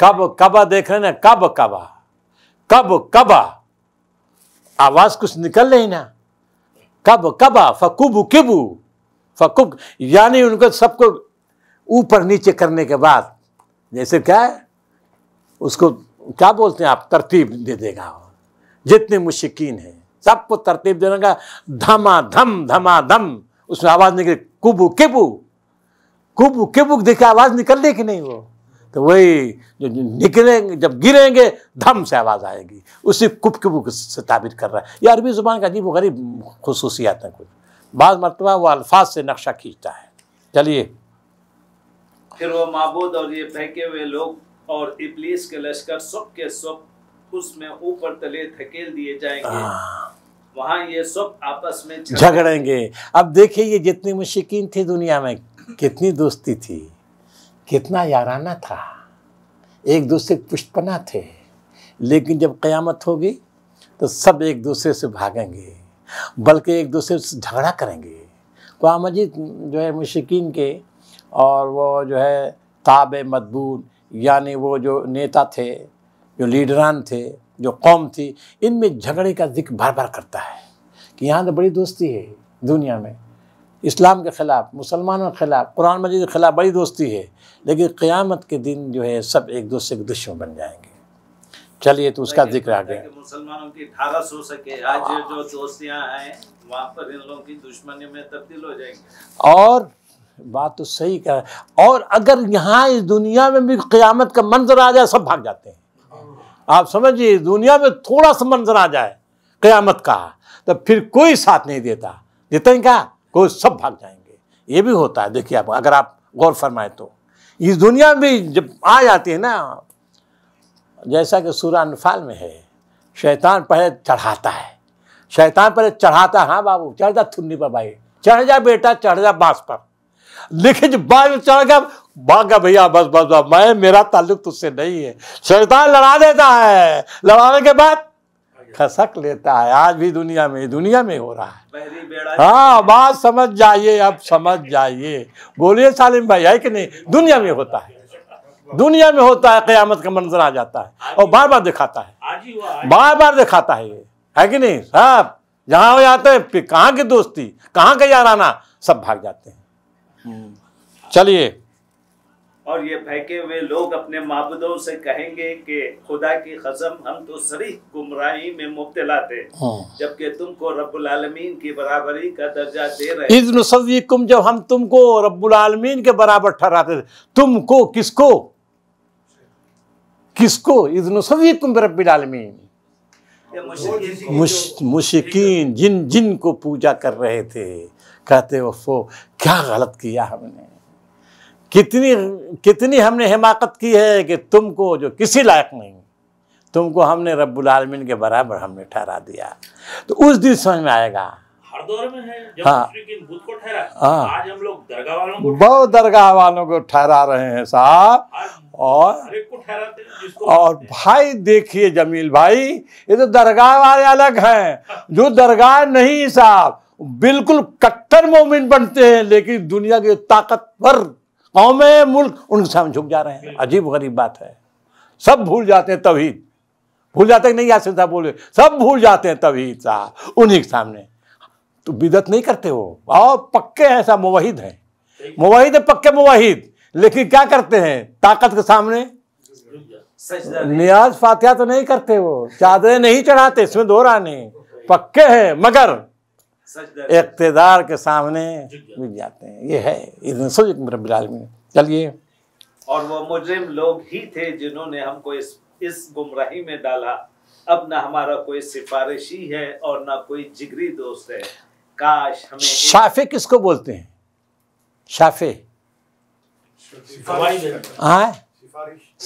कब कबा देख रहे ना कब कबा कब कबा आवाज कुछ निकल रही ना कब कबा फकुब किबू फकुब यानी उनको सबको ऊपर नीचे करने के बाद जैसे क्या है उसको क्या बोलते हैं आप तरतीब दे देगा जितने मुश्किन हैं सबको तरतीब देने का धमा धम धमा धम उसमें आवाज़ निकली कुबू किबू कुबू किबू देखे आवाज़ निकल रही कि नहीं वो तो वही जो निकलेंगे जब गिरेंगे धम से आवाज़ आएगी उसी कुप से ताबिर कर रहा है ये अरबी ज़ुबान का अजीब गरीब खसूसियात है कुछ बाद मरतबा वो अल्फाज से नक्शा खींचता है चलिए फिर वो मबूद और ये फेंके हुए लोग और इबलीस के लश्कर सब के सब उसमें ऊपर तले धकेल दिए जाएंगे हाँ। वहाँ ये सब आपस में झगड़ेंगे अब देखिए ये जितने मुशिकिन थे दुनिया में कितनी दोस्ती थी कितना याराना था एक दूसरे के पुष्पना थे लेकिन जब क़यामत होगी तो सब एक दूसरे से भागेंगे बल्कि एक दूसरे से झगड़ा करेंगे कुरान मजीद जो है मुशिकीन के और वो जो है ताब मदबून यानी वो जो नेता थे जो लीडरान थे जो कौम थी इनमें झगड़े का जिक्र बार बार करता है कि यहाँ तो बड़ी दोस्ती है दुनिया में इस्लाम के ख़िलाफ़ मुसलमानों के ख़िलाफ़ कुरान मजीद के ख़िलाफ़ बड़ी दोस्ती है लेकिन क़्यामत के दिन जो है सब एक दूसरे के दुश्मन बन जाएंगे चलिए तो उसका तो जिक्र आ गया मुसलमानों की ढारस हो सके आज जो दोस्तियाँ हैं वहाँ पर इन लोगों की दुश्मनी में तब्दील हो जाएंगे और बात तो सही कह और अगर यहाँ इस दुनिया में भी क़्यामत का मंजर आ जाए सब भाग जाते हैं आप समझिए दुनिया में थोड़ा सा मंजर आ जाए क़्यामत का तो फिर कोई साथ नहीं देता देते हैं क्या को सब भाग जाएंगे ये भी होता है देखिए आप अगर आप गौर फरमाए तो इस दुनिया में जब आ जाती है ना जैसा कि सूर्य अनफाल में है शैतान पहले चढ़ाता है शैतान पहले चढ़ाता है हाँ बाबू चढ़ जा थुन्नी पर भाई चढ़ जा बेटा चढ़ जा बांस पर लेकिन जब बाँस में चढ़ गया भागा भैया बस बस बस मैं मेरा ताल्लुक तुझसे नहीं है शैतान लड़ा देता है लड़ाने के बाद खसक लेता है आज भी दुनिया में दुनिया में हो रहा है हाँ बात समझ जाइए अब समझ जाइए बोलिए सालिम भाई है कि नहीं दुनिया में होता है दुनिया में होता है कयामत का मंजर आ जाता है और बार बार दिखाता है बार बार दिखाता है ये है कि नहीं सब जहाँ हो जाते हैं फिर कहाँ की दोस्ती कहाँ का याराना सब भाग जाते हैं हम्म। चलिए और ये फेंके हुए लोग अपने मबूदों से कहेंगे कि खुदा की कसम हम तो सरी गुमराही में मुबतला थे हाँ। जबकि तुमको रबीन की बराबरी का दर्जा दे रहे इजनुम जब हम तुमको रब्बुल के बराबर ठहराते थे तुमको किसको किसको इजनुम रब्बुल आलमीन जिन जिन को पूजा कर रहे थे कहते वो क्या गलत किया हमने कितनी कितनी हमने हिमाकत की है कि तुमको जो किसी लायक नहीं तुमको हमने रब्बुल आलमीन के बराबर हमने ठहरा दिया तो उस दिन समझ में आएगा हर दौर में है जब हाँ बुद्ध को ठहरा हाँ आज हम लोग दरगाह वालों को बहुत दरगाह वालों को ठहरा रहे हैं साहब और और भाई देखिए जमील भाई ये तो दरगाह वाले अलग हैं जो दरगाह नहीं साहब बिल्कुल कट्टर मोमिन बनते हैं लेकिन दुनिया के ताकतवर कौमें मुल्क उनके सामने झुक जा रहे हैं अजीब गरीब बात है सब भूल जाते हैं तभी भूल जाते नहीं यासिन साहब बोले सब भूल जाते हैं तभी साहब उन्हीं के सामने तो बिदत नहीं करते हो और पक्के हैं साहब मुवहिद हैं मुवहिद है पक्के मुवाहिद लेकिन क्या करते हैं ताकत के सामने नियाज फातिया तो नहीं करते वो चादरें नहीं चढ़ाते इसमें दो नहीं पक्के हैं मगर इकतदार के सामने मिल जाते हैं ये है इतने सोच बिलाल में चलिए और वो मुजरिम लोग ही थे जिन्होंने हमको इस इस गुमराही में डाला अब ना हमारा कोई सिफारिशी है और ना कोई जिगरी दोस्त है काश हमें शाफे किसको बोलते हैं शाफे हाँ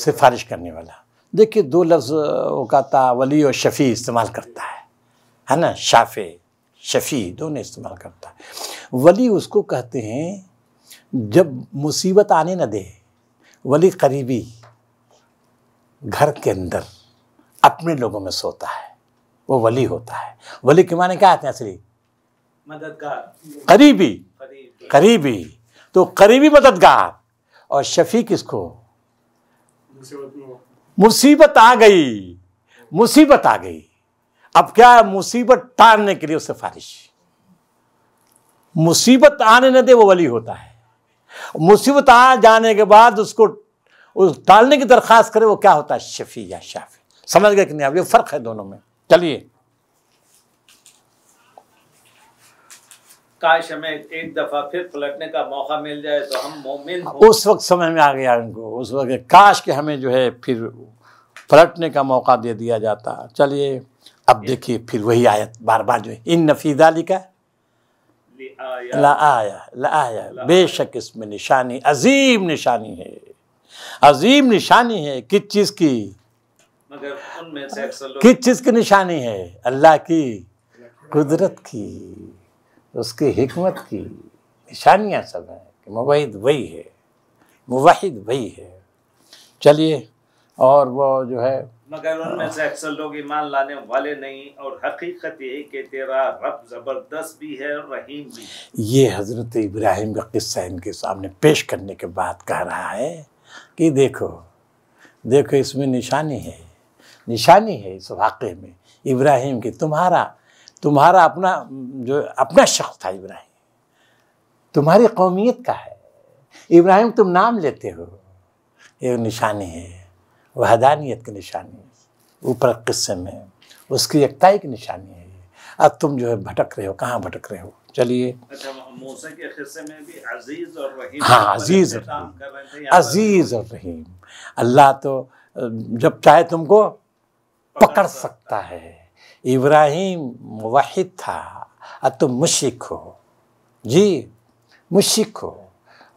सिफारिश करने वाला देखिए दो लफ्ज़ वो कहता वली और शफ़ी इस्तेमाल करता है है ना शाफे शफी दोनों इस्तेमाल करता है वली उसको कहते हैं जब मुसीबत आने न दे वली करीबी घर के अंदर अपने लोगों में सोता है वो वली होता है वली के माने क्या आते हैं असली मददगार करीबी करीबी तो करीबी मददगार और शफी किसको मुसीबत आ गई मुसीबत आ गई अब क्या है मुसीबत टालने के लिए सिफारिश मुसीबत आने न दे वो वली होता है मुसीबत आ जाने के बाद उसको उस टालने की दरख्वास्त करे वो क्या होता है शफी या शाफी समझ गए कि नहीं अब ये फर्क है दोनों में चलिए काश हमें एक दफा फिर पलटने का मौका मिल जाए तो हम मोमिन उस वक्त समझ में आ गया उनको उस वक्त काश के हमें जो है फिर पलटने का मौका दे दिया जाता चलिए अब देखिए फिर वही आयत बार बार जो इन नफीदा लिखा आया आया बेशक इसमें निशानी अजीम निशानी है अजीम निशानी है किस चीज़ की किस चीज़ की निशानी है अल्लाह की कुदरत की उसकी हमत की निशानियाँ सब हैं कि मुवहिद वही है मुवाहिद वही है चलिए और वो जो है मगर उनमें से अक्सर लोग ईमान लाने वाले नहीं और हकीकत ये कि तेरा रब ज़बरदस्त भी है और रहीम भी ये हज़रत इब्राहिम का किस्सा इनके सामने पेश करने के बाद कह रहा है कि देखो देखो इसमें निशानी है निशानी है इस वाक़े में इब्राहिम की तुम्हारा तुम्हारा अपना जो अपना शख्स था इब्राहिम तुम्हारी कौमियत का है इब्राहिम तुम नाम लेते हो ये निशानी है वहदानियत की निशानी है ऊपर किस्से में उसकी एकताई की निशानी है ये अब तुम जो है भटक रहे हो कहाँ भटक रहे हो चलिए अच्छा, हाँ अजीज अजीज और रहीम अल्लाह तो जब चाहे तुमको पकड़ सकता है इब्राहिम वाहिद था अब तुम मुशिक हो जी मुशिक हो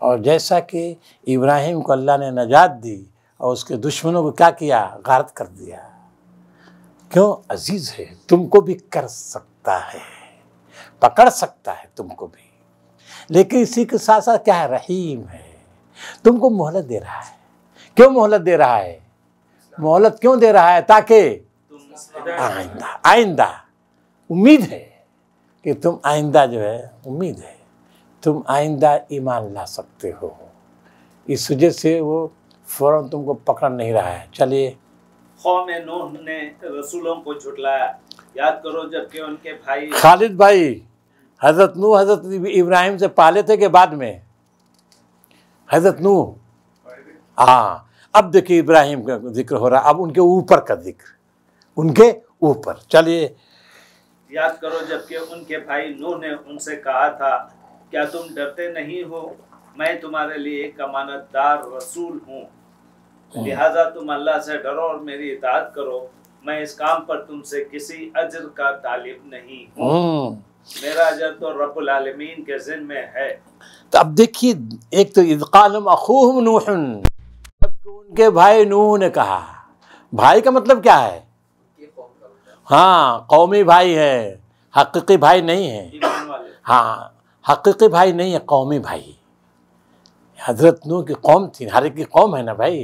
और जैसा कि इब्राहिम को अल्लाह ने नजात दी और उसके दुश्मनों को क्या किया गारत कर दिया क्यों अजीज है तुमको भी कर सकता है पकड़ सकता है तुमको भी लेकिन इसी के साथ साथ क्या है रहीम है तुमको मोहलत दे रहा है क्यों मोहलत दे रहा है मोहलत क्यों दे रहा है ताकि आइंदा आइंदा उम्मीद है कि तुम आइंदा जो है उम्मीद है तुम आइंदा ईमान ला सकते हो इस वजह से वो फ़ौरन तुमको पकड़ नहीं रहा है चलिए कौम ने रसूलों को याद करो जबकि उनके भाई खालिद भाई हज़रत नू हज़रत इब्राहिम से पाले थे के बाद में हज़रत नू हाँ अब देखिए इब्राहिम का जिक्र हो रहा अब उनके ऊपर का जिक्र उनके ऊपर चलिए याद करो जबकि उनके भाई नूह ने उनसे कहा था क्या तुम डरते नहीं हो मैं तुम्हारे लिए एक अमानतदार रसूल हूँ लिहाजा तुम अल्लाह से डरो और मेरी इताद करो मैं इस काम पर तुमसे किसी अजर का तालिब नहीं हूँ मेरा अजर तो रब्बुल आलमीन के जिन में है तो अब देखिए एक तो इदकालम उनके भाई नूह ने कहा भाई का मतलब क्या है हाँ कौमी भाई है हकीकी भाई नहीं है हाँ हकीकी भाई नहीं है कौमी भाई हजरत नू की कौम थी हर एक की कौम है ना भाई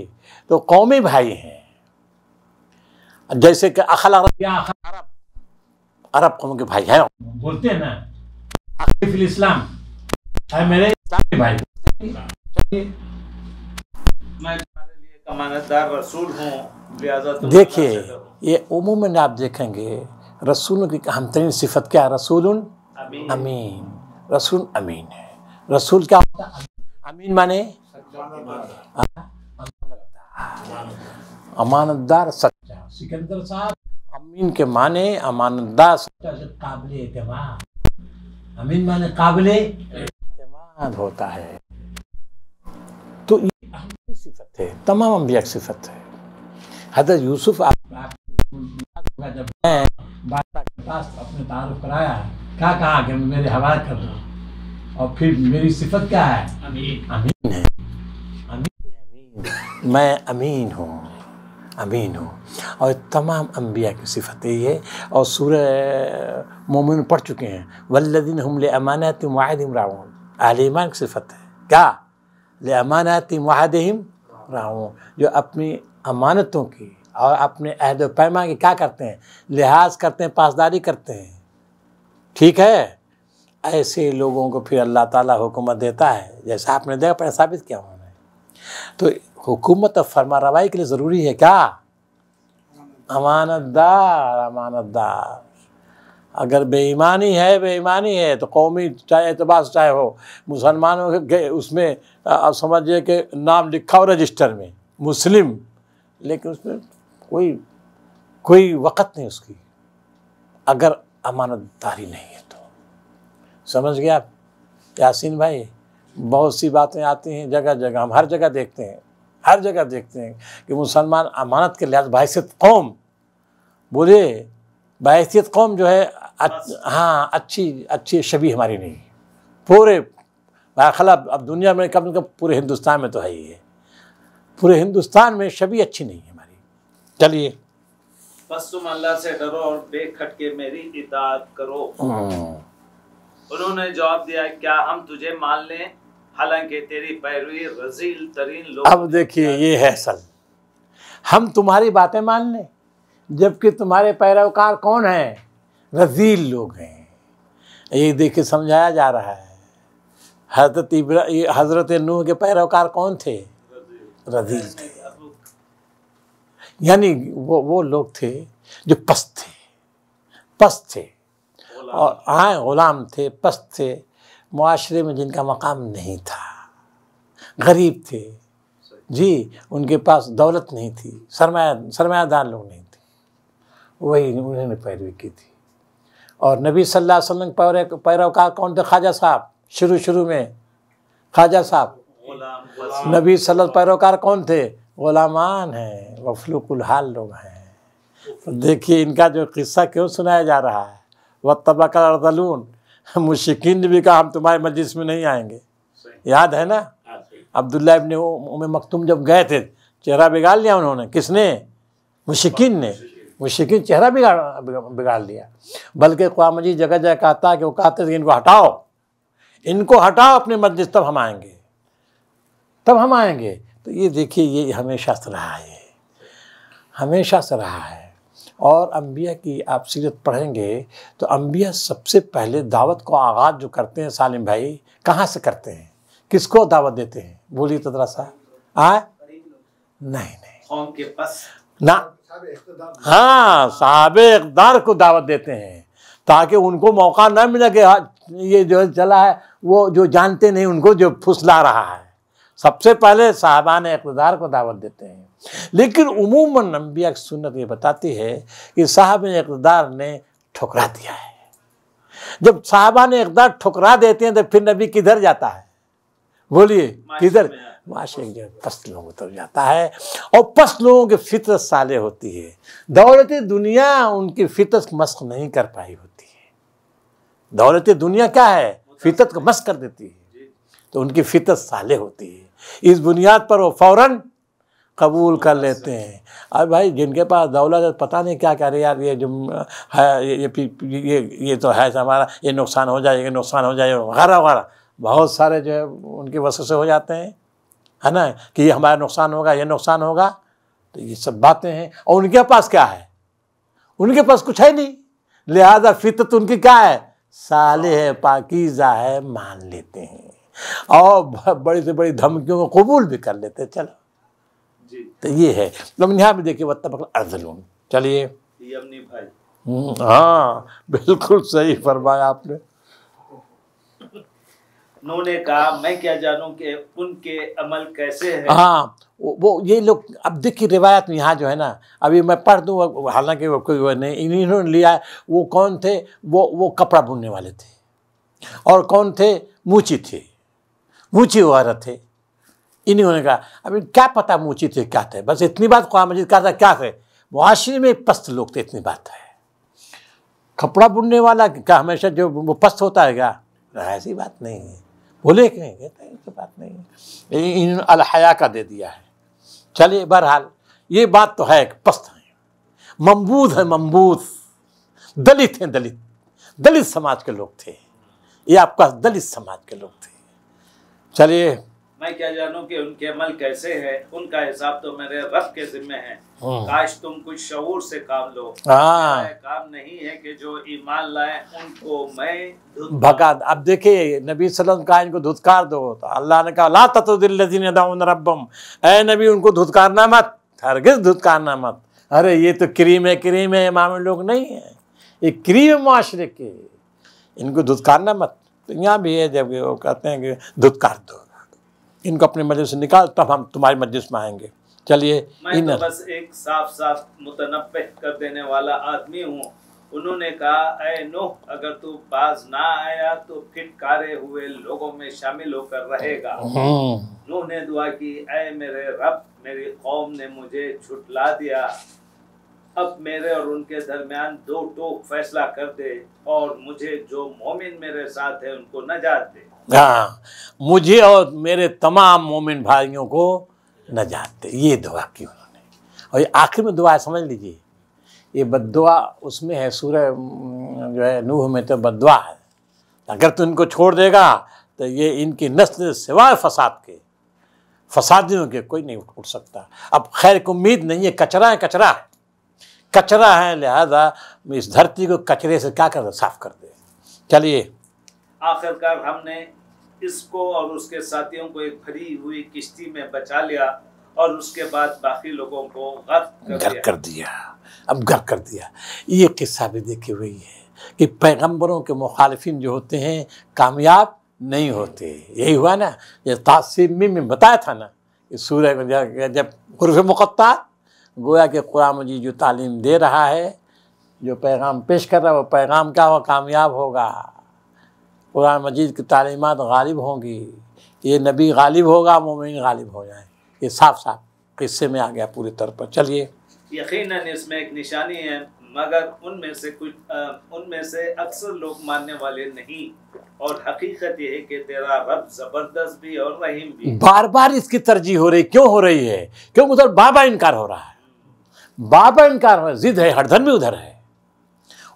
तो कौमी भाई हैं जैसे कि अखल अरब या अखल अरब अरब कौम के भाई हैं बोलते हैं ना इस्लाम है मेरे इस्लामी भाई देखिए ये उमूमन आप देखेंगे रसूलों की अहम तरीन सिफत क्या है रसूल अमीन रसूल अमीन है रसूल क्या होता है अमीन माने अमानतदार सच्चा सिकंदर साहब अमीन के माने अमानतदार सच्चा जो काबिल एतमाद अमीन माने काबिल एतमाद होता है तो ये अहमदी सिफत है तमाम अम्बिया की सिफत है हजरत यूसुफ आप जब मैं बादशाह के पास अपने तारुफ कराया क्या कहा कि मेरे हवाले कर रहा हूँ और फिर मेरी सिफत क्या है अमीन है मैं अमीन हूँ अमीन हूँ और तमाम अम्बिया की सिफत यही है और सूर मोमिन पढ़ चुके हैं वल्लिन हम ले अमानत वाहिदिम राउन आलिमान की सिफत है क्या ले अमानत वाहिदिम राउन जो अपनी अमानतों की और अपने अहद पैमा की क्या करते हैं लिहाज करते हैं पासदारी करते हैं ठीक है ऐसे लोगों को फिर अल्लाह ताला हुकूमत देता है जैसा आपने देखा पर साबित किया उन्होंने तो हुकूमत और फरमा रवाई के लिए ज़रूरी है क्या अमानतदार अमानतदार अगर बेईमानी है बेईमानी है तो कौमी चाहे एतबार चाहे हो मुसलमानों के उसमें आप समझिए कि नाम लिखा हो रजिस्टर में मुस्लिम लेकिन उसमें कोई कोई वक़्त नहीं उसकी अगर अमानतदारी नहीं है समझ गया आप यासिन भाई बहुत सी बातें आती हैं जगह जगह हम हर जगह देखते हैं हर जगह देखते हैं कि मुसलमान अमानत के लिहाज बहसीत कौम बोले बहसीत कौम जो है अच, हाँ अच्छी अच्छी शबी हमारी नहीं पूरे बाखला अब दुनिया में कम से कम पूरे हिंदुस्तान में तो है ही है पूरे हिंदुस्तान में शबी अच्छी नहीं है हमारी चलिए बस तुम अल्लाह से डरो और बेखटके मेरी इताद करो हम्म। उन्होंने जवाब दिया क्या हम तुझे मान लें हालांकि तेरी पैरवी रजील तरीन लोग अब देखिए ये है सल हम तुम्हारी बातें मान लें जबकि तुम्हारे पैरोकार कौन हैं रजील लोग हैं ये देखिए समझाया जा रहा है हजरत हजरत नूह के पैरोकार कौन थे रजील थे यानी वो वो लोग थे जो पस्त थे पस्त थे और हाँ ग़ुलाम थे पस्त थे माशरे में जिनका मकाम नहीं था गरीब थे जी उनके पास दौलत नहीं थी सरमाया सरमायादार लोग नहीं थे वही उन्होंने पैरवी की थी और नबी सल्लल्लाहु अलैहि वसल्लम पैर पैरोकार कौन थे ख्वाजा साहब शुरू शुरू में ख्वाजा साहब नबी सल्लल्लाहु अलैहि पैरोकार कौन थे ग़ुलामान हैं वफलुकुल हाल लोग हैं तो देखिए इनका जो किस्सा क्यों सुनाया जा रहा है व तबका अर्दलून मुश्किन ने भी कहा हम तुम्हारे मजलिस में नहीं आएंगे याद है ना अब्दुल्ला इबन उम मखतूम जब गए थे चेहरा बिगाड़ लिया उन्होंने किसने मुश्किन ने मुश्किन चेहरा बिगाड़ बिगाड़ लिया बल्कि कुरान मजीद जगह जगह कहता कि वो कहते थे इनको हटाओ इनको हटाओ अपने मस्जिद तब हम आएंगे तब हम आएंगे तो ये देखिए ये हमेशा से रहा है हमेशा से रहा है और अम्बिया की आप सीरत पढ़ेंगे तो अम्बिया सबसे पहले दावत को आगाज़ जो करते हैं सालिम भाई कहाँ से करते हैं किसको दावत देते हैं बोलिए तो जरा सा आ नहीं नहीं के पास ना हाँ साहब इकदार को दावत देते हैं ताकि उनको मौका ना मिले कि हाँ, ये जो चला है वो जो जानते नहीं उनको जो फुसला रहा है सबसे पहले साहबान इकदार को दावत देते हैं लेकिन उमूमन अम्बिया की सुनत ये बताती है कि साहब इकदार ने ठुकरा दिया है जब साहबा ने इकदार ठुकरा देते हैं तो फिर नबी किधर जाता है बोलिए किधर माशे पस्त लोगों को तो जाता है और पस्त लोगों की फितरत साले होती है दौलत दुनिया उनकी फितरत मस्क नहीं कर पाई होती है दौलत दुनिया क्या है फितरत को मस्क कर देती है तो उनकी फितरत साले होती है इस बुनियाद पर वो फौरन कबूल कर लेते हैं और भाई जिनके पास दौलत है पता नहीं क्या रहे यार ये जो है ये ये ये तो है हमारा ये नुकसान हो जाएगा नुकसान हो जाएगा वगैरह वगैरह बहुत सारे जो है उनके वसू से हो जाते हैं है ना कि ये हमारा नुकसान होगा ये नुकसान होगा तो ये सब बातें हैं और उनके पास क्या है उनके पास कुछ है नहीं लिहाजा फितरत उनकी क्या है साले है पाकिजा है मान लेते हैं और बड़ी से बड़ी धमकियों को कबूल भी कर लेते हैं चलो तो ये है लेकिन यहाँ भी देखिए वत्तबल अर्धलून चलिए हम्म, हाँ बिल्कुल सही फरमाया आपने उन्होंने कहा मैं क्या जानूं कि उनके अमल कैसे हैं हाँ वो ये लोग अब देखिए रिवायत में यहाँ जो है ना अभी मैं पढ़ दूँ हालांकि वो कोई वो नहीं इन्होंने लिया वो कौन थे वो वो कपड़ा बुनने वाले थे और कौन थे मूची थे मूची वगैरह थे होने का अभी क्या पता मूची थे क्या थे बस इतनी बात कुरान मजीद कहा था क्या थे मुआशरे में पस्त लोग थे इतनी बात है कपड़ा बुनने वाला क्या हमेशा जो वो पस्त होता है क्या ऐसी बात नहीं है बोले कहीं कहते हैं ऐसी बात नहीं है इन अलहया का दे दिया है चलिए बहरहाल ये बात तो है पस्त है ममबूद है ममबूद दलित हैं दलित दलित समाज के लोग थे ये आपका दलित समाज के लोग थे चलिए मैं क्या जानूं कि उनके अमल कैसे हैं उनका हिसाब तो मेरे रब के जिम्मे है हाँ। काश तुम कुछ शूर से काम लो हाँ। काम नहीं है कि जो ईमान लाए उनको मैं भगा अब देखिए नबी सल्लल्लाहु अलैहि वसल्लम का इनको धुतकार दो तो अल्लाह ने कहा ला तत्दिल्लजीन दाउन रब्बम ऐ नबी उनको धुतकारना मत हरगिज धुतकारना मत अरे ये तो क्रीम है क्रीम है इमाम लोग नहीं है ये क्रीम माशरे के इनको धुतकारना मत तो यहाँ भी है जब वो कहते हैं कि धुतकार दो इनको अपने मजलिस से निकाल तब हम तुम्हारी मजलिस में आएंगे चलिए मैं तो बस एक साफ साफ मुतनब कर देने वाला आदमी हूँ उन्होंने कहा अय नो अगर तू बाज ना आया तो फिटकारे हुए लोगों में शामिल होकर रहेगा हम्म। नूह ने दुआ की अय मेरे रब मेरी कौम ने मुझे छुटला दिया अब मेरे और उनके दरमियान दो टोक फैसला कर दे और मुझे जो मोमिन मेरे साथ है उनको नजात दे हाँ मुझे और मेरे तमाम मोमिन भाइयों को न जानते ये दुआ की उन्होंने और ये आखिर में दुआ समझ लीजिए ये बदुआ उसमें है सूर्य जो है नूह में तो बदुआ है अगर तू इनको छोड़ देगा तो ये इनकी नस्ल सिवाय फसाद के फसादियों के कोई नहीं उठ सकता अब खैर की उम्मीद नहीं है कचरा है कचरा है कचरा है लिहाजा इस धरती को कचरे से क्या कर साफ कर दे चलिए आखिरकार हमने इसको और उसके साथियों को एक भरी हुई किश्ती में बचा लिया और उसके बाद बाकी लोगों को गर्क कर दिया अब गर्क कर दिया ये किस्सा भी देखी हुई है कि पैगंबरों के मुखालफिन जो होते हैं कामयाब नहीं होते यही हुआ ना ये तासीम में बताया था ना कि सूर्य जब हरफ मुकत्ता गोया के कुरान जी जो तालीम दे रहा है जो पैगाम पेश कर रहा है वो पैगाम क्या होगा कामयाब होगा कुरान मजीद की तालीमत गालिब होंगी ये नबी गालिब होगा मोमिन गालिब हो जाए ये साफ साफ किस्से में आ गया पूरी तरह पर चलिए यकीन इसमें एक निशानी है मगर उनमें से कुछ उनमें से अक्सर लोग मानने वाले नहीं और हकीकत यह है कि तेरा रब जबरदस्त भी और रहीम भी बार बार इसकी तरजीह हो रही क्यों हो रही है क्यों उधर बाबा इनकार हो रहा है बाबा इनकार जिद है जिद है हरधन भी उधर है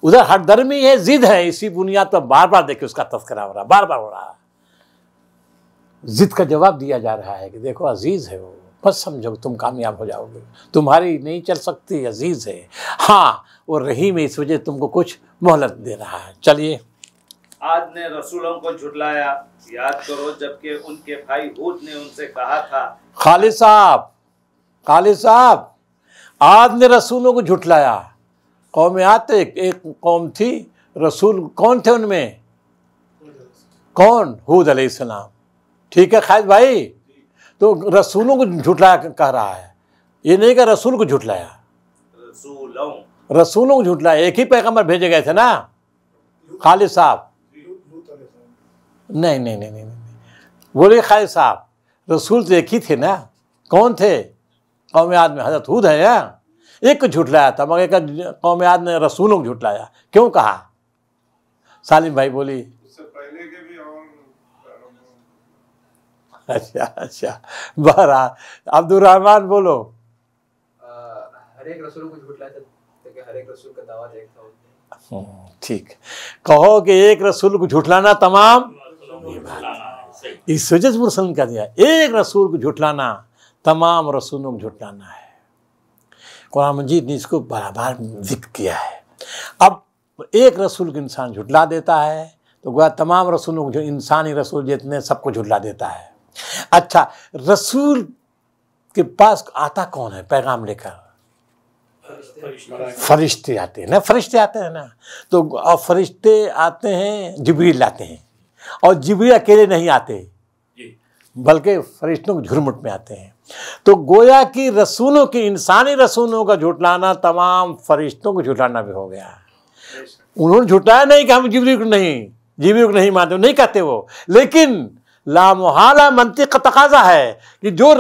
उधर हर धर्म में यह जिद है इसी बुनियाद पर बार बार देखिए उसका तस्करा हो रहा बार बार हो रहा है जिद का जवाब दिया जा रहा है कि देखो अजीज़ है वो बस समझो तुम कामयाब हो जाओगे तुम्हारी नहीं चल सकती अजीज़ है हाँ वो रही में इस वजह तुमको कुछ मोहलत दे रहा है चलिए आज ने रसूलों को झुटलाया याद करो जबकि उनके भाई हूद ने उनसे कहा था खालिद साहब खालिद साहब आज ने रसूलों को झुटलाया कौमियात एक कौम थी रसूल कौन थे उनमें कौन हूद अलैहिस्सलाम ठीक है खालिद भाई तो रसूलों को झुठलाया कह रहा है ये नहीं कहा रसूल को झुठलाया रसूलों को झुठलाया एक ही पैगम्बर भेजे गए थे ना खालिद साहब नहीं नहीं नहीं नहीं बोले खालिद साहब रसूल तो एक ही थे ना कौन थे कौम आदमी हजरत हूद है यहाँ एक को झुठलाया था मगर कौम याद ने रसूलों को झुठलाया क्यों कहा सालिम भाई बोली अच्छा अच्छा बहरा अब्दुलरहमान बोलो को एक रसूल तो हम्म, ठीक कहो कि एक रसूल को झूठलाना तमाम इस वजह से मुसलमान का दिया एक रसूल को झूठलाना तमाम रसूलों को झूठलाना है कुरान मजीद ने इसको बराबर जिक्र किया है अब एक रसूल को इंसान झुटला देता है तो गोया तमाम रसूलों को जो इंसानी रसूल जितने सबको झुटला देता है अच्छा रसूल के पास आता कौन है पैगाम लेकर फरिश्ते आते हैं ना फरिश्ते आते हैं ना तो और फरिश्ते आते हैं जबरील लाते हैं और जबरी अकेले नहीं आते बल्कि फरिश्तों के झुरमुट में आते हैं तो गोया कि रसूलों की इंसानी रसूलों का झुटलाना तमाम फरिश्तों को झुटलाना भी हो गया उन्होंने झुटाया नहीं कि हम जिबरी को नहीं जिबरी को नहीं मानते नहीं कहते वो लेकिन लामोहला मंतिक का तकाजा है कि जो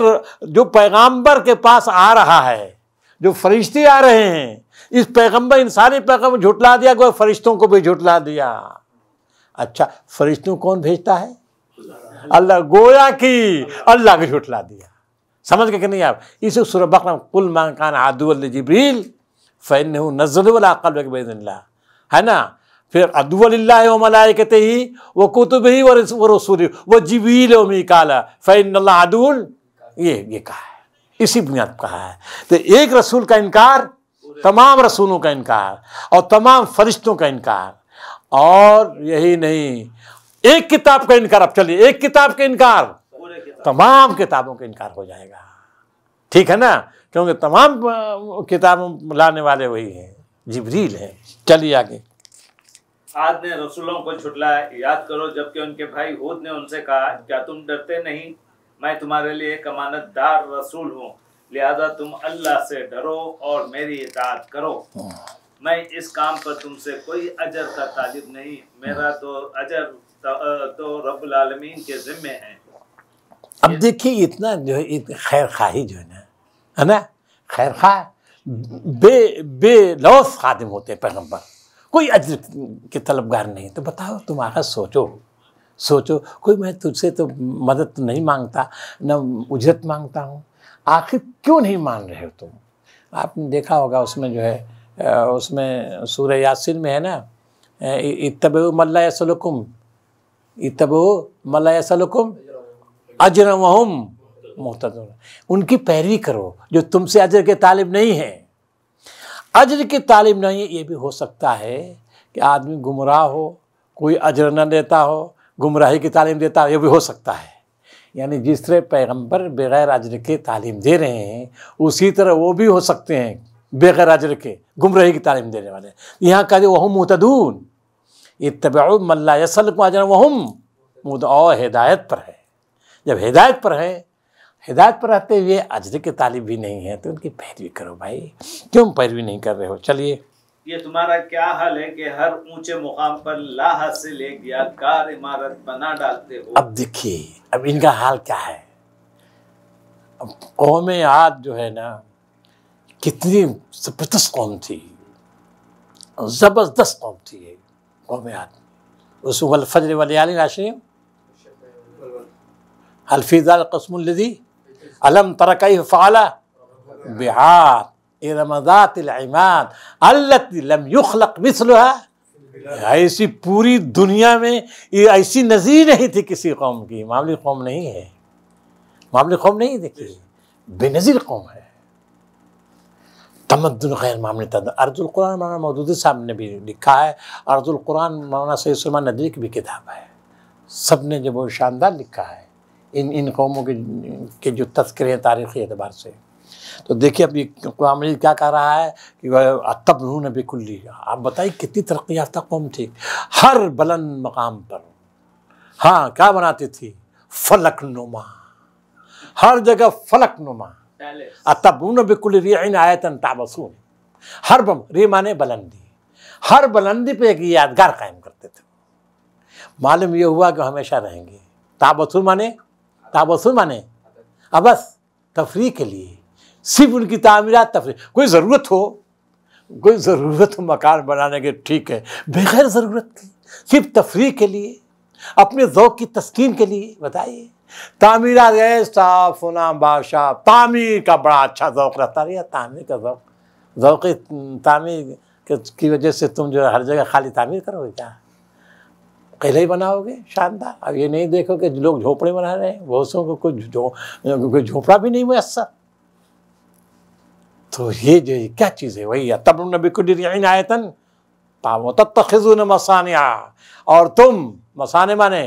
जो पैगंबर के पास आ रहा है जो फरिश्ते आ रहे हैं इस पैगंबर इंसानी पैगम्बर झुटला दिया गोया फरिश्तों को भी झुटला दिया अच्छा फरिश्तों कौन भेजता है अल्लाह गोया की अल्लाह को झुटला दिया समझ गए कि नहीं आप इसे सुरबक कुल मांकान आदुल जबरील फ़ैन हूँ नजर वाला कल है ना फिर अदुल्ला मलाय कहते ही वो कुतुब ही वो रसूल वो जबील मिकाला फ़ैन अदुल ये ये कहा है इसी बुनियाद पर कहा है तो एक रसूल का इनकार तमाम रसूलों का इनकार और तमाम फरिश्तों का इनकार और यही नहीं एक किताब का इनकार अब चलिए एक किताब का इनकार तमाम किताबों का इनकार हो जाएगा ठीक है ना क्योंकि तमाम किताब लाने वाले वही हैं जिबरील हैं चलिए आगे आज ने रसूलों को छुटलाया याद करो जबकि उनके भाई हूद ने उनसे कहा क्या तुम डरते नहीं मैं तुम्हारे लिए एक अमानतदार रसूल हूँ लिहाजा तुम अल्लाह से डरो और मेरी इताद करो हाँ। मैं इस काम पर तुमसे कोई अजर का तालिब नहीं मेरा हाँ। तो अजर तो रब्बुल आलमीन के जिम्मे हैं अब देखिए इतना जो है खैर खाही जो है ना है ना खैर खा बे लौस खादिम होते पैगम्बर कोई अज के तलबगार नहीं तो बताओ तुम सोचो सोचो कोई मैं तुझसे तो मदद तो नहीं मांगता ना उजरत मांगता हूँ आखिर क्यों नहीं मान रहे हो तुम आपने देखा होगा उसमें जो है उसमें सूर्य यासिन में है ना इतब मल्ला इतबो अजर वहम मोहत उनकी पैरवी करो जो तुमसे अजर के तालिब नहीं है अजर के तालिब नहीं है ये भी हो सकता है कि आदमी गुमराह हो कोई अजर न देता हो गुमराही की तालीम देता हो ये भी हो सकता है यानी जिस तरह पैगम्बर बग़ैर अजर के तालीम दे रहे हैं उसी तरह वो भी हो सकते हैं बग़ैर अजर के गुमराही की तालीम देने वाले यहाँ का जो वह मुहतदून इतब मल्ला यसल को आजन वहम मुद हिदायत पर है जब हिदायत पर है हिदायत पर रहते हुए अजर के तालिब भी नहीं है तो उनकी पैरवी करो भाई क्यों पैरवी नहीं कर रहे हो चलिए ये तुम्हारा क्या हाल है कि हर ऊंचे मुकाम पर ला ले एक यादगार इमारत बना डालते हो अब देखिए अब इनका हाल क्या है अब कौम आज जो है ना कितनी जबरदस्त कौम थी ज़बरदस्त कौम थी قوم عاد يعني. وسوف الفجر والليالي العشرين هل في ذلك قسم الذي ألم تر كيف فعل بعاد إرم ذات العماد التي لم يخلق مثلها ऐसी पूरी दुनिया में ये ऐसी नज़ीर नहीं थी किसी कौम की मामली कौम नहीं है मामली कौम नहीं देखी बेनज़ीर कौम है तमद्दन खैर मामले तद अर्जुल कुरान मौलाना मौदूदी साहब ने भी लिखा है अर्जुल कुरान मौलाना सैद सलमान नदवी की भी किताब है सब ने जो बहुत शानदार लिखा है इन इन कौमों के के जो तस्करे हैं तारीख़ी एतबार से तो देखिए अब ये कुरान मजीद क्या कह रहा है कि तब उन्होंने भी लिया आप बताइए कितनी तरक्की याफ्ता कौम थी हर बुलंद मकाम पर हाँ क्या बनाती थी फलक नुमा हर जगह फलक नुमा अतबून बिकुल रियान आयतन ताबसून हर बम रे माने बुलंदी हर बुलंदी पे एक यादगार कायम करते थे मालूम यह हुआ कि हमेशा रहेंगे ताबसुर माने ताबसुर माने अबस तफरी के लिए सिर्फ उनकी तामीरत तफरी कोई ज़रूरत हो कोई ज़रूरत हो मकान बनाने के ठीक है बगैर ज़रूरत की सिर्फ तफरी के लिए अपने ओक़ की तस्कीन के लिए बताइए तामीर आ गए साहब सुना बादशाह तामीर का बड़ा अच्छा ओक़ रहता रहा तामीर का ओक़ ओक़ तामीर की वजह से तुम जो हर जगह खाली तामीर करोगे क्या किले ही बनाओगे शानदार अब ये नहीं देखो कि लोग झोपड़े बना रहे हैं बहुत सौ कुछ कोई झोपड़ा भी नहीं हुआ मैसर तो ये जो ये क्या चीज़ है वही तब नबी कुल आयतन पावो तब तखिजुन मसानिया और तुम मसाने माने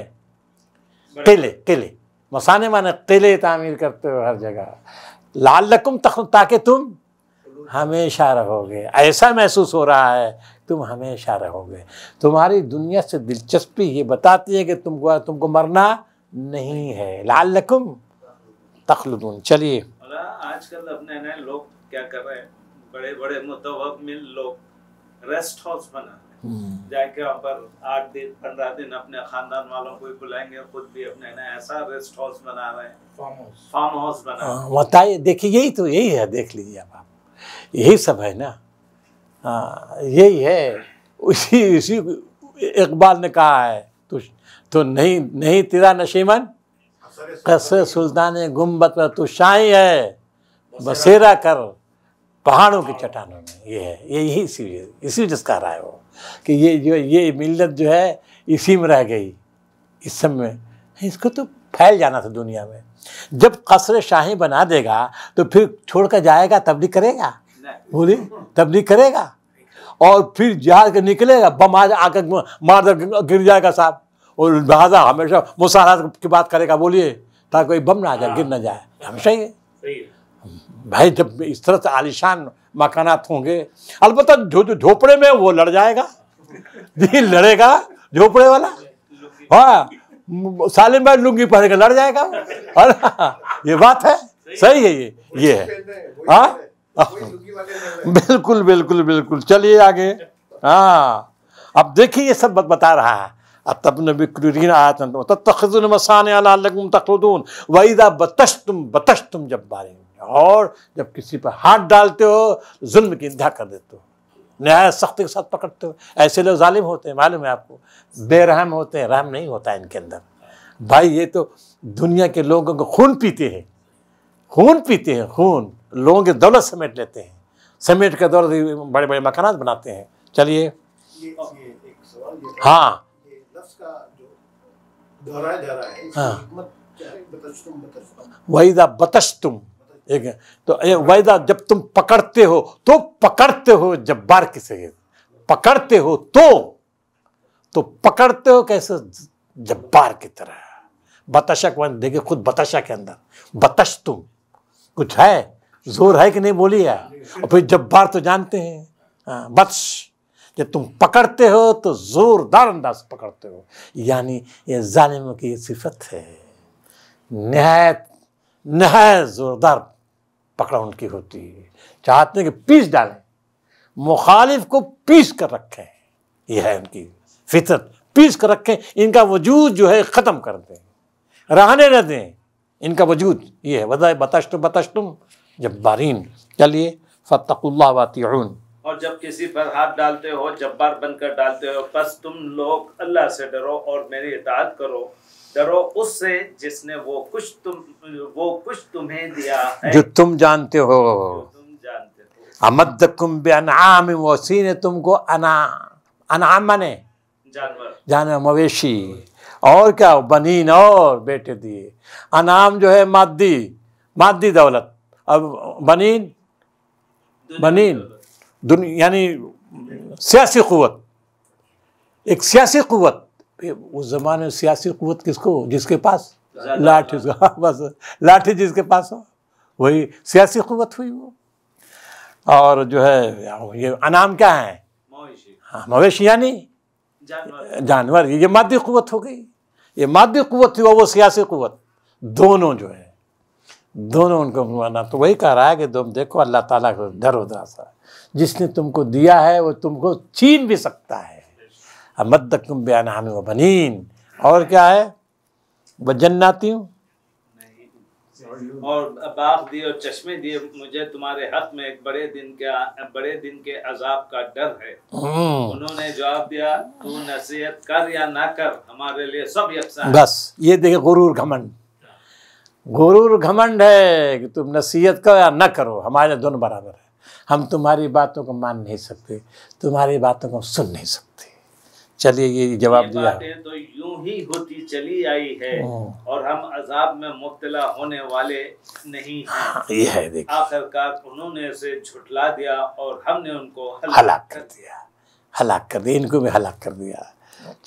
किले किले मसाने माने किले तामीर करते हो हर जगह लाल लकुम तख ताकि तुम हमेशा रहोगे ऐसा महसूस हो रहा है तुम हमेशा रहोगे तुम्हारी दुनिया से दिलचस्पी ये बताती है कि तुमको तुमको मरना नहीं है लाल लकुम तखलुदून चलिए आजकल अपने नए लोग क्या कर रहे हैं बड़े बड़े मुतवक लोग रेस्ट हाउस बना जाके वहाँ पर आठ दिन पंद्रह दिन अपने खानदान वालों को भी बुलाएंगे खुद भी अपने ना ऐसा रेस्ट हाउस बना रहे हैं फार्म हाउस फार्म हाउस बना बताइए हाँ, देखिए यही तो यही है देख लीजिए आप यही सब है ना हाँ, यही है उसी उसी इकबाल ने कहा है तो तो नहीं नहीं तेरा नशीमन कस सुल्तान गुम्बत पर तो शाही है बसेरा कर पहाड़ों की चट्टानों में ये है ये यही इसी इसी जिसका से कह रहा है वो कि ये जो ये मिलत जो है इसी में रह गई इस समय इसको तो फैल जाना था दुनिया में जब कसर शाही बना देगा तो फिर छोड़ कर जाएगा नहीं करेगा बोली तब नहीं करेगा और फिर जा कर निकलेगा बम आज आकर मार दर गिर जाएगा साहब और लिहाजा हमेशा मुसारा की बात करेगा बोलिए ताकि कोई बम ना आ जाए गिर ना जाए हमेशा ही भाई जब इस तरह से आलिशान मकाना होंगे अलबत्त झोपड़े में वो लड़ जाएगा जी लड़ेगा झोपड़े वाला हाँ सालिम भाई लुंगी पहन के लड़ जाएगा अरे ये बात है सही है ये ये है हाँ बिल्कुल बिल्कुल बिल्कुल चलिए आगे हाँ अब देखिए ये सब बता रहा है अब तब नबिक्रीन आयतन तखन मसान तखदून वही बतश तुम बतश तुम जब बारे में और जब किसी पर हाथ डालते हो जुल्म की इंतहा कर देते हो न्याय सख्ती के साथ पकड़ते हो ऐसे लोग ालिम होते हैं मालूम है आपको बेरहम होते हैं रहम नहीं होता है इनके अंदर भाई ये तो दुनिया के लोगों को खून पीते हैं खून पीते हैं खून लोगों के दौलत समेट लेते हैं समेट कर दौलत बड़े बड़े मकान बनाते हैं चलिए हाँ वही हाँ। बतश तुम एक तो वायदा जब तुम पकड़ते हो तो पकड़ते हो जब्बार किसे पकड़ते हो तो तो पकड़ते हो कैसे जब्बार की तरह बताशा को देखे खुद बताशा के अंदर बतश तुम कुछ है जोर है कि नहीं बोली है और फिर जब्बार तो जानते हैं हाँ जब तुम पकड़ते हो तो जोरदार अंदाज पकड़ते हो यानी ये जालिमों की सिफत है नहायत नहायत जोरदार पकड़ उनकी होती है चाहते हैं कि पीस डालें मुखालिफ को पीस कर रखें यह है उनकी फितरत पीस कर रखें इनका वजूद जो है ख़त्म कर दें रहने न दें इनका वजूद ये है वजह बतश तुम जब बारीन चलिए फ़तकुल्ला वातिन और जब किसी पर हाथ डालते हो जब्बार बनकर डालते हो बस तुम लोग अल्लाह से डरो और मेरी इताद करो डरो उससे जिसने वो कुछ तुम वो कुछ तुम्हें दिया है जो तुम जानते हो तुम जानते हो अमद कुम वसी ने तुमको अना अनाम माने जानवर जानवर मवेशी और क्या बनीन और बेटे दिए अनाम जो है मादी मादी दौलत अब बनीन बनीन दुनिया यानी सियासी कुवत एक सियासी कुवत उस ज़माने में सियासी कुत किसको जिसके पास लाठी हाँ, बस लाठी जिसके पास हो वही सियासी क़वत हुई वो और जो है ये अनाम क्या है हाँ मवेशी यानी जानवर ये मादी क़वत हो गई ये मादी क़वत थी वो सियासी क़वत दोनों जो है दोनों उनको माना तो वही कह रहा है कि तुम देखो अल्लाह ताला को डर सा जिसने तुमको दिया है वो तुमको छीन भी सकता है बे बयान व बनीन और क्या है वह जन्नाती हूँ और बाग दिए और चश्मे दिए मुझे तुम्हारे हक में एक बड़े दिन के बड़े दिन के अजाब का डर है हम्म। उन्होंने जवाब दिया तू नसीहत कर या ना कर हमारे लिए सब यकसान बस ये देखे गुरूर घमंड गुरूर घमंड है कि तुम नसीहत करो या ना करो हमारे दोनों बराबर है हम तुम्हारी बातों को मान नहीं सकते तुम्हारी बातों को सुन नहीं सकते चलिए ये जवाब दिया तो यूं ही होती चली आई है और हम अजाब में मुबतला होने वाले नहीं हैं हाँ, ये है देखिए आखिरकार उन्होंने इसे झुटला दिया और हमने उनको हलाक कर दिया हलाक कर दिया इनको भी हलाक कर दिया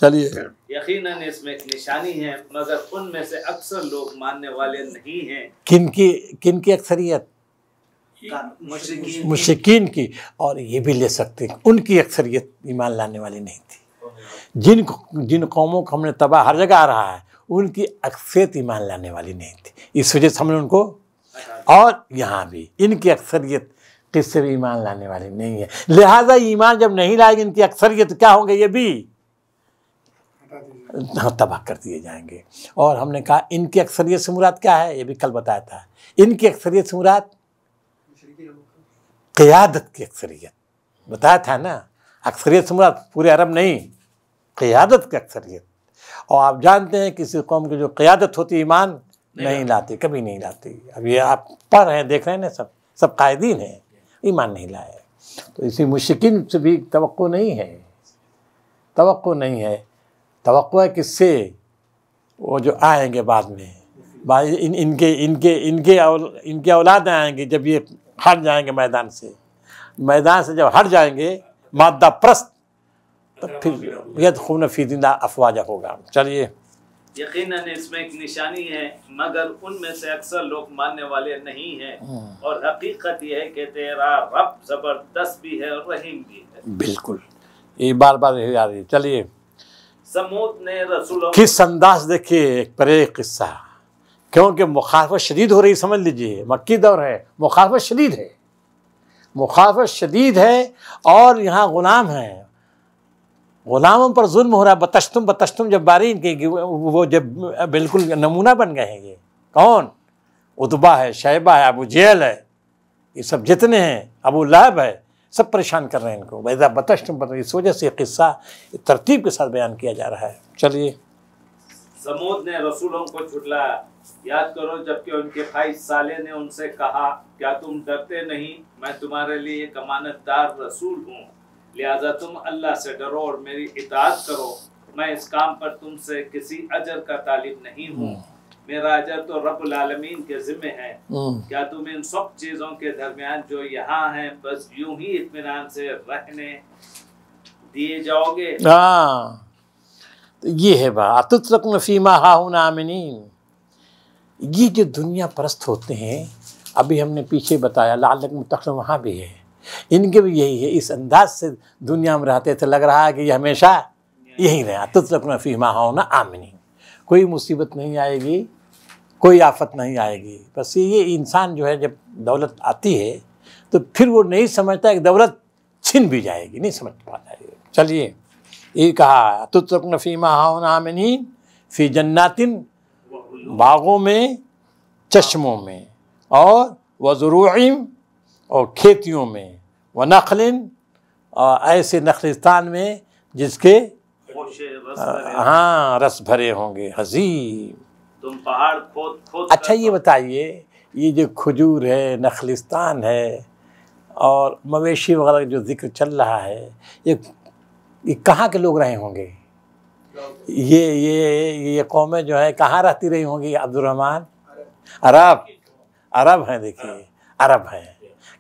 चलिए यकीनन इसमें एक निशानी है मगर उनमें से अक्सर लोग मानने वाले नहीं हैं किन की अक्सरियत मुश्किन की और ये भी ले सकते उनकी अक्सरियत ईमान लाने वाली नहीं थी जिन जिन कौमों को हमने तबाह हर जगह आ रहा है उनकी अक्सरियत ईमान लाने वाली नहीं थी इस वजह से हमने उनको और यहाँ भी इनकी अक्सरियत किससे भी ईमान लाने वाली नहीं है लिहाजा ईमान जब नहीं लाएगी इनकी अक्सरियत क्या होंगे ये भी हाँ, तबाह कर दिए जाएंगे और हमने कहा इनकी अक्सरियत से मुराद क्या है ये भी कल बताया था इनकी अक्सरियत से मुराद क़्यादत की अक्सरियत बताया था ना अक्सरियत से मुराद पूरे अरब नहीं क़ियादत की अक्सरियत और आप जानते हैं किसी कौम की जो क़ियादत होती ईमान नहीं, नहीं लाती कभी नहीं लाती अब ये आप पढ़ रहे हैं देख रहे हैं ना सब सब कायदीन हैं ईमान नहीं लाए तो इसी मुश्किन से भी तो नहीं है तो नहीं है तो है किससे वो जो आएंगे बाद में बाद इन इनके इनके इनके इनके औलाद आएंगे जब ये हट जाएंगे मैदान से मैदान से जब हट जाएंगे मादा प्रस्त तो फिर यद खून फीदिंदा अफवाजा होगा चलिए यकीनन इसमें एक निशानी है मगर उनमें से अक्सर लोग मानने वाले नहीं हैं हम्म। और हकीकत यह है कि तेरा रब जबरदस्त भी है और रहीम भी है बिल्कुल ये बार बार यही आ रही चलिए समूद ने रसूल किस अंदाज देखिए एक परे किस्सा क्योंकि मुखालफत शदीद हो रही समझ लीजिए मक्की दौर है मुखालफत शदीद है मुखालफत शदीद है और यहाँ गुलाम हैं गुलामों पर जुल्म हो रहा बतश्तुम बतश्तुम जब बारी इनके वो जब बिल्कुल नमूना बन गए हैं ये कौन उतबा है शैबा है अबू जेल है ये सब जितने हैं अबू लैब है सब परेशान कर रहे हैं इनको वैदा बतश तुम इस वजह से किस्सा तरतीब के साथ बयान किया जा रहा है चलिए समूद ने रसूलों को छुटलाया याद करो जबकि उनके भाई साले ने उनसे कहा क्या तुम डरते नहीं मैं तुम्हारे लिए एक अमानतदार रसूल हूँ लिहाजा तुम अल्लाह से डरो और मेरी इताद करो मैं इस काम पर तुमसे किसी अजर का तालिब नहीं हूँ हम्म। मेरा अजर तो रब्बुल आलमीन के जिम्मे है हम्म। क्या तुम इन सब चीज़ों के दरमियान जो यहाँ है बस यूं ही इतमान से रहने दिए जाओगे हाँ। तो ये है बात तुतरक नफीमा ये जो दुनिया परस्त होते हैं अभी हमने पीछे बताया लाल तक वहाँ भी है इनके भी यही है इस अंदाज से दुनिया में रहते थे लग रहा है कि ये हमेशा यहीं रहा तुतलकना फीमा ना आमनी कोई मुसीबत नहीं आएगी कोई आफत नहीं आएगी बस ये इंसान जो है जब दौलत आती है तो फिर वो नहीं समझता कि दौलत छिन भी जाएगी नहीं समझ पाता है चलिए ये कहा तुतलकन फीमा ना आमिन फी जन्नातिन बागों में चश्मों में और वज़रूम और खेतियों में व नखलिन ऐसे नखलिस्तान में जिसके हाँ रस भरे होंगे हजीम तुम पहाड़ खोद खोद अच्छा ये बताइए ये जो खजूर है नखलिस्तान है और मवेशी वगैरह जो जिक्र चल रहा है ये ये कहाँ के लोग रहे होंगे ये ये ये कौमें जो है कहाँ रहती रही होंगी अब्दुलरहमान अरब अरब हैं देखिए अरब हैं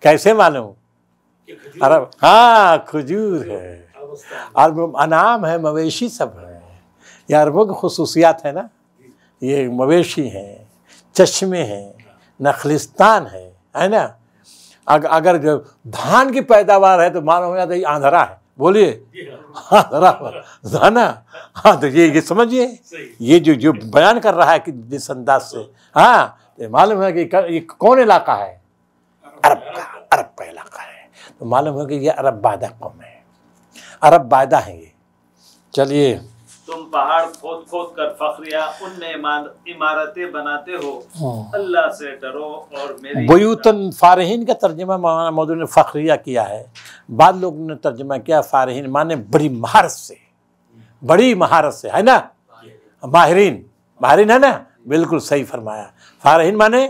कैसे मालूम अरब हाँ खजूर है अरब अनाम है मवेशी सब है ये अरबों की खसूसियात है ना ये मवेशी हैं चश्मे हैं नखलिस्तान है है ना अग, अगर जो धान की पैदावार है तो मालूम हो जाता है तो आंधरा है बोलिए हाँ। आंधरा धाना हाँ तो ये ये समझिए ये जो जो बयान कर रहा है कि जिस अंदाज से हाँ तो मालूम है कि ये कौन इलाका है तो मालूम हो कि ये अरब बादा कौम है अरब बादा है ये चलिए तुम पहाड़ खोद खोद कर फखरिया उनमें इमारतें बनाते हो हाँ। अल्लाह से डरो और मेरी बयूतन फारहीन का तर्जमा मौलाना मौदू ने फखरिया किया है बाद लोग ने तर्जमा किया फारहीन माने बड़ी महारत से बड़ी महारत से है ना माहरीन माहरीन है ना बिल्कुल सही फरमाया फारहीन माने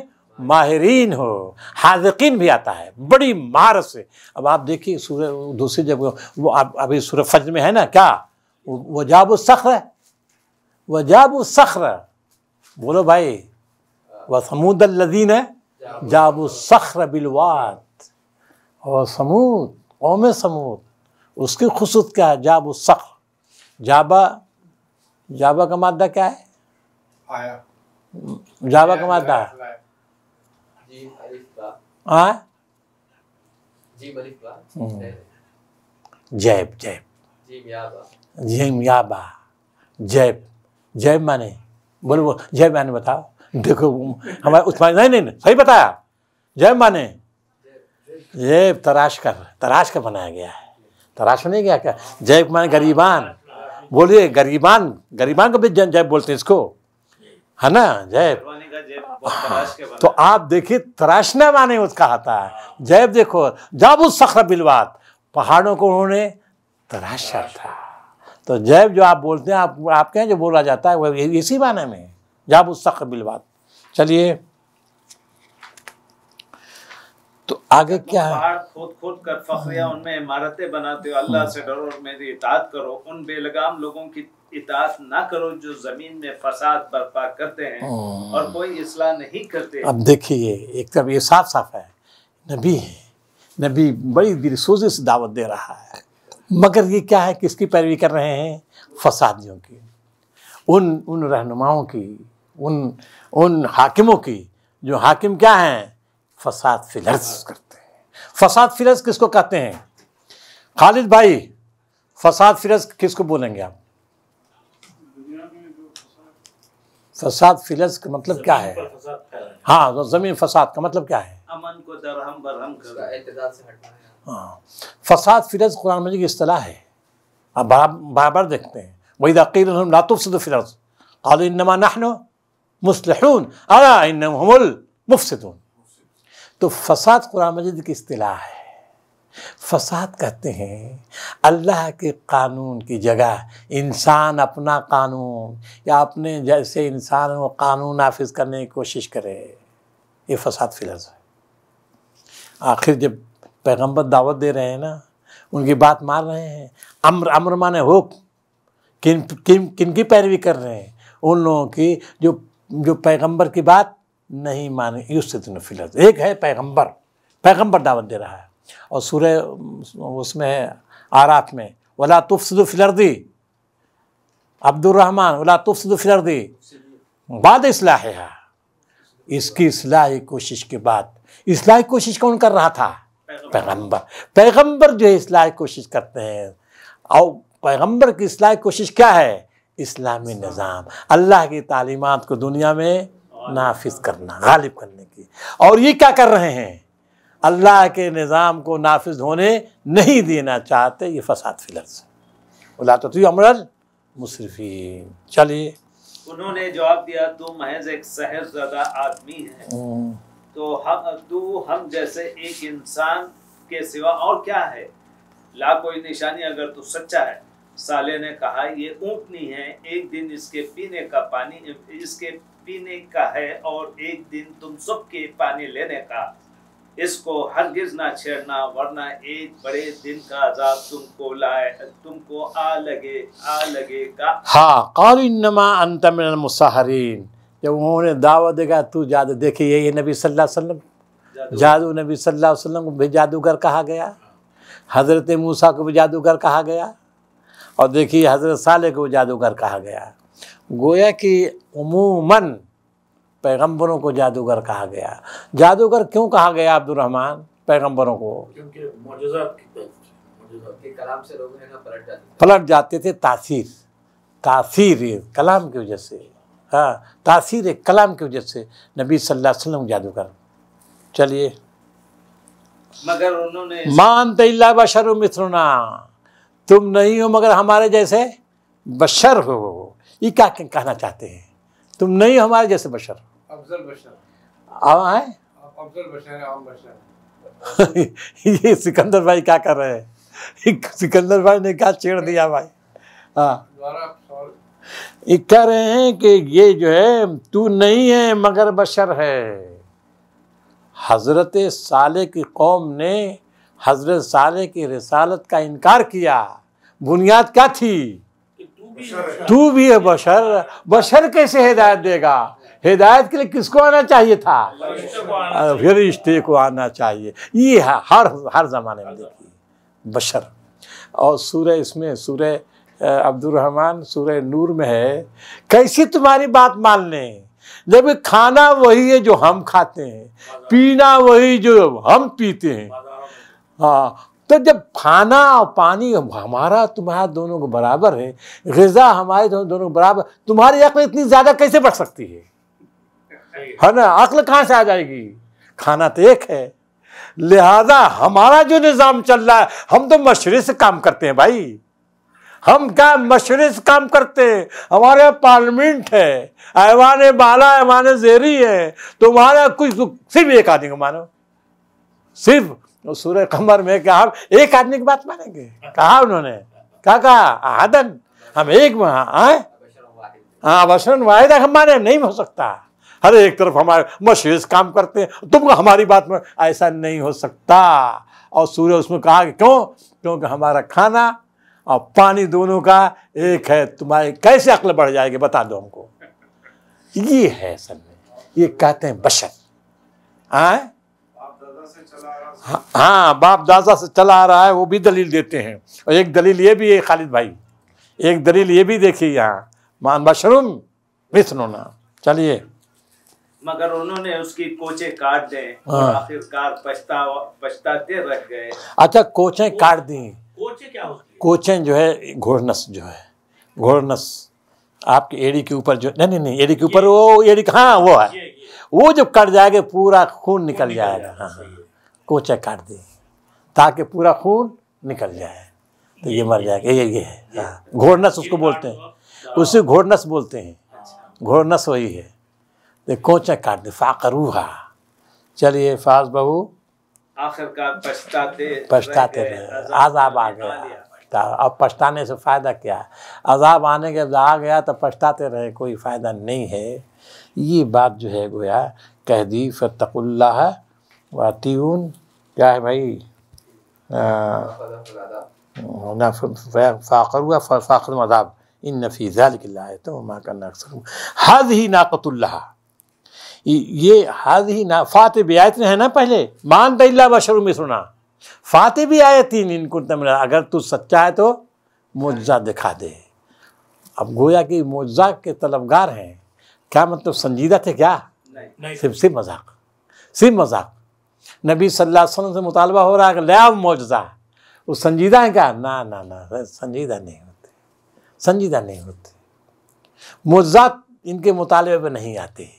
माहरीन हो हाजकिन भी आता है बड़ी महारत से अब आप देखिए सूर्य दूसरी जब वो आप अभी सूर्य फज में है ना क्या वो जाब सख्र वह जाब सख्र बोलो भाई वह समूद लदीन है जाब सख्र बिलवात और समूद ओम समूद उसकी खसूस क्या है जाब सख्र जाबा जाबा का मादा क्या है जाबा का मादा आ? हाँ? हम्म। जैब जैब जिम याबा जैब जैब माने बोलो वो जैब माने बताओ देखो हमारे उस नहीं नहीं सही बताया जैब माने जैब तराश कर तराश कर बनाया गया है तराश नहीं गया क्या जैब माने गरीबान बोलिए गरीबान गरीबान को भी जैब बोलते हैं इसको है ना जैब हाँ। तो आप देखिए तराशने माने उसका आता है हाँ। जैब देखो जब उस सख्र बिलवात पहाड़ों को उन्होंने तराशा था तो जैब जो आप बोलते हैं आप आपके यहाँ जो बोला जाता है वह इसी माने में जब उस सख्र बिलवात चलिए तो आगे तो क्या है खोद खोद कर फखरिया हाँ। उनमें इमारतें बनाते हो अल्लाह से डरो और मेरी इताद करो उन बेलगाम लोगों की इतात ना करो जो जमीन में फसाद बर्पा करते हैं और कोई इसलाह नहीं करते अब देखिए एक तरफ ये साफ साफ है नबी है नबी बड़ी सोजे से दावत दे रहा है मगर ये क्या है किसकी पैरवी कर रहे हैं फसादियों की उन उन रहनुमाओं की उन उन हाकिमों की जो हाकिम क्या हैं फसाद फिलर्स करते हैं फसाद फिलर्स किसको कहते हैं खालिद भाई फसाद फिरज किसको बोलेंगे आप फसाद फिलस का मतलब क्या है हाँ तो ज़मीन फसाद का मतलब क्या है अमन को दरहम बरहम हाँ फसाद फिलस कुरान मजीद की असलाह है आप बराबर देखते हैं वही दकील लातुफ़ फिलर्ज काल नहनो मुसलहून अला मुफसदून तो फसाद कुरान मजिद की असलाह है फसाद कहते हैं अल्लाह के कानून की जगह इंसान अपना कानून या अपने जैसे इंसान व कानून नाफिज करने की कोशिश करे ये फसाद फिलज है आखिर जब पैगंबर दावत दे रहे हैं ना उनकी बात मान रहे हैं अम्र अम्र माने हुक्म किन किन किन की पैरवी कर रहे हैं उन लोगों की जो जो पैगंबर की बात नहीं माने युसतन फिलर्ज एक है पैगंबर पैगंबर दावत दे रहा है और सूर्य उसमें आराफ में वला तुफसद फिलर्दी अब्दुलरहमान वला तुफसद बाद इसलाह है इसकी इसलाह कोशिश के बाद इसलाह कोशिश कौन कर रहा था पैगंबर पैगंबर जो है इसलाह कोशिश करते हैं और पैगंबर की इसलाह कोशिश क्या है इस्लामी निज़ाम अल्लाह की तालीमत को दुनिया में नाफिज करना गालिब करने की और ये क्या कर रहे हैं अल्लाह के निज़ाम को नाफिज होने नहीं देना चाहते ये फ़साद फिलर से बोला तो तुम अमर मुशरफी चलिए उन्होंने जवाब दिया तू महज एक ज्यादा आदमी है हम्म। तो हम तू हम जैसे एक इंसान के सिवा और क्या है ला कोई निशानी अगर तू सच्चा है साले ने कहा ये ऊँटनी है एक दिन इसके पीने का पानी इसके पीने का है और एक दिन तुम सबके पानी लेने का इसको हर गिज ना छेड़ना वरना एक बड़े दिन का अजाब तुमको लाए तुमको आ लगे आ लगे का हाँ कौलनमा अंतमिन मुसाहरीन जब उन्होंने दावा देगा तू जादू देखे ये नबी सल्लल्लाहु अलैहि वसल्लम जादू नबी सल्लल्लाहु अलैहि वसल्लम को भी जादूगर कहा गया हज़रत मूसा को भी जादूगर कहा गया और देखिए हज़रत साले को भी जादूगर कहा गया गोया कि उमूमन पैगंबरों को जादूगर कहा गया जादूगर क्यों कहा गया अब्दुलरहमान पैगंबरों को पलट जाते थे तासीर तासीर कलाम की वजह से हाँ तासीर कलाम की वजह से नबी सल्लल्लाहु अलैहि वसल्लम जादूगर चलिए मगर उन्होंने मान तिल्ला बशर मिथुना तुम नहीं हो मगर हमारे जैसे बशर हो ये क्या कहना चाहते हैं तुम नहीं हो हमारे जैसे बशर हो अफजल बशर ये सिकंदर भाई क्या कर रहे हैं सिकंदर भाई ने क्या छेड़ दिया भाई हाँ कह रहे हैं कि ये जो है तू नहीं है मगर बशर है हज़रत साले की कौम ने हज़रत साले की रिसालत का इनकार किया बुनियाद क्या थी तू भी है बशर बशर कैसे हिदायत देगा हिदायत के लिए किसको आना चाहिए था फरिश्ते को आना चाहिए ये हर हर ज़माने में देखिए बशर और सूर्य इसमें सूर्य अब्दुलरहमान सूर्य नूर में है कैसे तुम्हारी बात मान लें जब खाना वही है जो हम खाते हैं पीना वही जो हम पीते हैं हाँ तो जब खाना और पानी हमारा तुम्हारा दोनों को बराबर है गज़ा हमारे दोनों दोनों बराबर तुम्हारी अकल इतनी ज़्यादा कैसे बढ़ सकती है है ना अक्ल कहाँ से आ जाएगी खाना तो एक है लिहाजा हमारा जो निज़ाम चल रहा है हम तो मशरे से काम करते हैं भाई हम क्या मशरे से काम करते हैं हमारे यहाँ पार्लियामेंट है ऐवान बाला ऐवान जेरी है तो कुछ सिर्फ एक आदमी को मानो सिर्फ सूर्य कमर में क्या हम एक आदमी की बात मानेंगे कहा उन्होंने क्या कहा आदन हम एक आए हाँ वसन वाहिदा हम माने नहीं हो सकता हर एक तरफ हमारे मशीज काम करते हैं तुम हमारी बात में ऐसा नहीं हो सकता और सूर्य उसमें कहा कि क्यों क्योंकि हमारा खाना और पानी दोनों का एक है तुम्हारी कैसे अक्ल बढ़ जाएगी बता दो हमको ये है असल में ये कहते हैं बशर आए हाँ बाप दादा से चला आ रहा है वो भी दलील देते हैं और एक दलील ये भी है खालिद भाई एक दलील ये भी देखिए यहाँ मान बशरुम ना चलिए मगर उन्होंने उसकी कोचे काट दें हाँ। आखिरकार पछताते रह गए अच्छा कोचे काट दी कोचे क्या होती कोचे जो है घोड़नस जो है घोड़नस आपकी एड़ी के ऊपर जो नहीं नहीं नहीं एड़ी के ऊपर वो एड़ी हाँ वो है ये, ये। वो जब कट जाएगा पूरा खून निकल, निकल जाएगा हाँ, हाँ कोचे काट दी ताकि पूरा खून निकल जाए तो ये मर जाएगा ये ये है हाँ, घोड़नस उसको बोलते हैं उसे घोड़नस बोलते हैं अच्छा। घोड़नस वही है देखो चकार फाकरूहा चलिए फाज बहू आखिरकार पछताते पछताते रहे आजाब आ गया अब पछताने से फ़ायदा क्या अजाब आने के बाद आ गया तो पछताते रहे कोई फ़ायदा नहीं है ये बात जो है गोया कह दी फ़तकुल्ला वातीन क्या है भाई फ़ाकर हुआ फ़ाकर मदाब इन नफीज़ा लिखला है तो माँ का नक्सर हज ही नाकतुल्ला ये हाद ही ना फात भी आयत है ना पहले मान दिल्ला बशर में सुना फात भी आयतीन इनको तमरा तो अगर तू सच्चा है तो मुआजा दिखा दे अब गोया कि मुआजा के तलबगार हैं क्या मतलब संजीदा थे क्या सिर्फ सिर्फ मजाक सिर्फ मजाक नबी सल्लल्लाहु अलैहि वसल्लम से मुतालबा हो रहा है लिया मुआजा वो संजीदा है क्या ना ना ना संजीदा नहीं होते संजीदा नहीं होते मुआजा इनके मुतालबे पर नहीं आते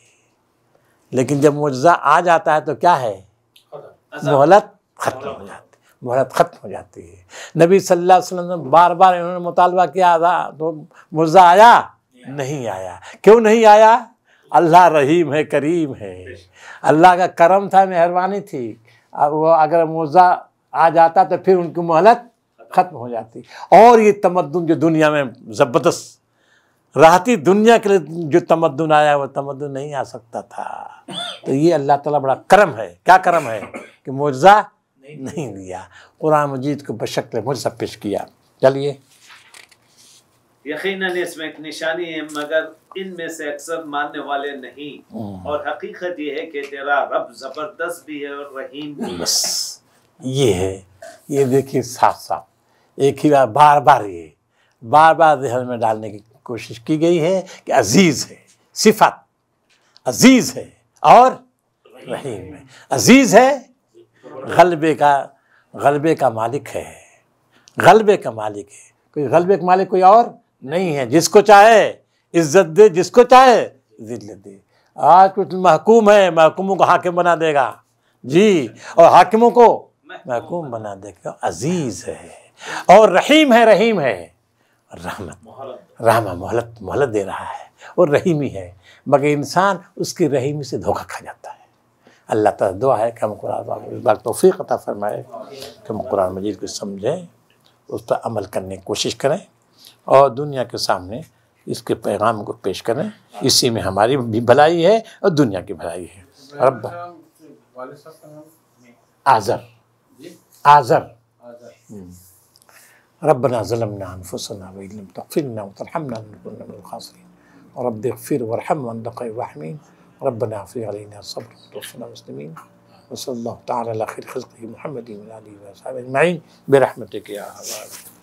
लेकिन जब मुआजा आ जाता है तो क्या है मोहलत खत्म हो जाती मोहलत ख़त्म हो जाती है नबी सल्लल्लाहु अलैहि वसल्लम ने बार बार इन्होंने मुतालबा किया था तो मुआजा आया नहीं आया क्यों नहीं आया अल्लाह रहीम है करीम है अल्लाह का करम था मेहरबानी थी अब वो अगर मुआवजा आ जाता तो फिर उनकी मोहलत ख़त्म हो जाती और ये तमद्दन जो दुनिया में ज़बरदस्त राहती दुनिया के लिए जो तमद्दन आया वो तमद्दन नहीं आ सकता था तो ये अल्लाह ताला बड़ा करम है क्या करम है कि मुर्जा नहीं, नहीं दिया कुरान मजीद को बशक्ल मुझसा पेश किया चलिए यकीनन इसमें एक निशानी है मगर इनमें से अक्सर मानने वाले नहीं हम्म। और हकीकत ये है कि तेरा रब जबरदस्त भी है और रहीम भी बस ये है ये देखिए साफ साफ एक ही बार बार बार ये बार बार जहन में डालने की कोशिश की गई है कि अजीज़ है सिफत अजीज़ है और रहीम है अजीज़ है गलबे का गलबे का मालिक है गलबे का मालिक है कोई गलबे का मालिक कोई और नहीं है जिसको चाहे इज्जत दे जिसको चाहे जिल्लत दे आज कुछ महकूम है महकूमों को हाकिम बना देगा जी और हाकिमों को महकूम बना देगा अजीज़ है और रहीम है रहीम है रहमत रहमा मोहलत मोहलत दे रहा है और रहीमी है मगर इंसान उसकी रहीमी से धोखा खा जाता है अल्लाह ताला दुआ है कि हम कुरान इस बार तोफ़ी अता फरमाए कि हम कुरान मजीद को समझें उस पर अमल करने की कोशिश करें और दुनिया के सामने इसके पैगाम को पेश करें इसी में हमारी भी भलाई है और दुनिया की भलाई है रब आज़र आज़र हम्म। ربنا ظلمنا أنفسنا وإن لم تغفر لنا وترحمنا لنكون من الخاسرين رب اغفر وارحم وانت خير الراحمين ربنا افرغ علينا الصبر وتوفنا مسلمين وصلى الله تعالى على خير خلقه محمد وعلى اله وصحبه اجمعين برحمتك يا ارحم